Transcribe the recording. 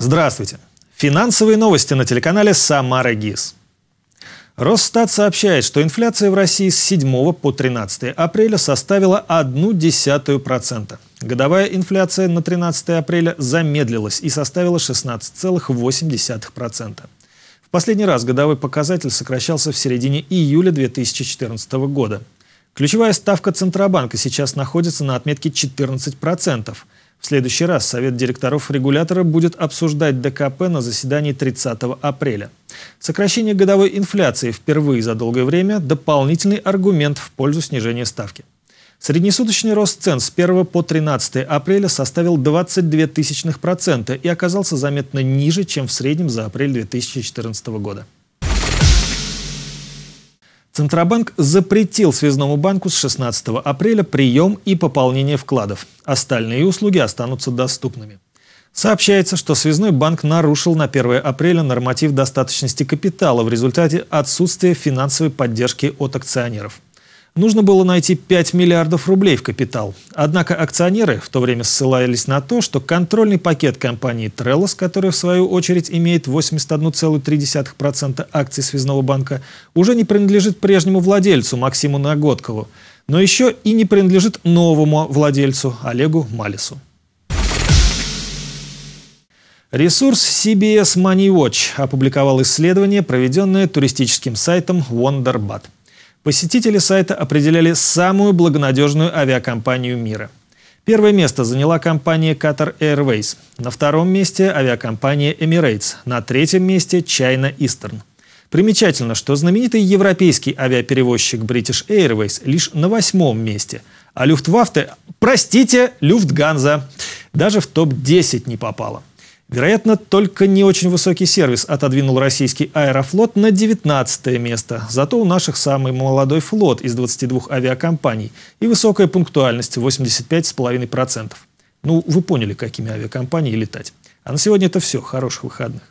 Здравствуйте. Финансовые новости на телеканале «Самара ГИС». Росстат сообщает, что инфляция в России с 7 по 13 апреля составила процента. Годовая инфляция на 13 апреля замедлилась и составила 16,8%. В последний раз годовой показатель сокращался в середине июля 2014 года. Ключевая ставка Центробанка сейчас находится на отметке 14%. В следующий раз Совет директоров регулятора будет обсуждать ДКП на заседании 30 апреля. Сокращение годовой инфляции впервые за долгое время – дополнительный аргумент в пользу снижения ставки. Среднесуточный рост цен с 1 по 13 апреля составил 22 тысячных процента и оказался заметно ниже, чем в среднем за апрель 2014 года. Центробанк запретил связному банку с 16 апреля прием и пополнение вкладов. Остальные услуги останутся доступными. Сообщается, что связной банк нарушил на 1 апреля норматив достаточности капитала в результате отсутствия финансовой поддержки от акционеров нужно было найти 5 миллиардов рублей в капитал. Однако акционеры в то время ссылались на то, что контрольный пакет компании Trellis, который в свою очередь имеет 81,3% акций связного банка, уже не принадлежит прежнему владельцу Максиму Нагодкову, но еще и не принадлежит новому владельцу Олегу Малису. Ресурс CBS Money Watch опубликовал исследование, проведенное туристическим сайтом Wonderbat. Посетители сайта определяли самую благонадежную авиакомпанию мира. Первое место заняла компания Qatar Airways, на втором месте авиакомпания Emirates, на третьем месте China Eastern. Примечательно, что знаменитый европейский авиаперевозчик British Airways лишь на восьмом месте, а Люфтваффе, простите, Люфтганза, даже в топ-10 не попала. Вероятно, только не очень высокий сервис отодвинул российский аэрофлот на 19 место. Зато у наших самый молодой флот из 22 авиакомпаний и высокая пунктуальность 85,5%. Ну, вы поняли, какими авиакомпаниями летать. А на сегодня это все. Хороших выходных.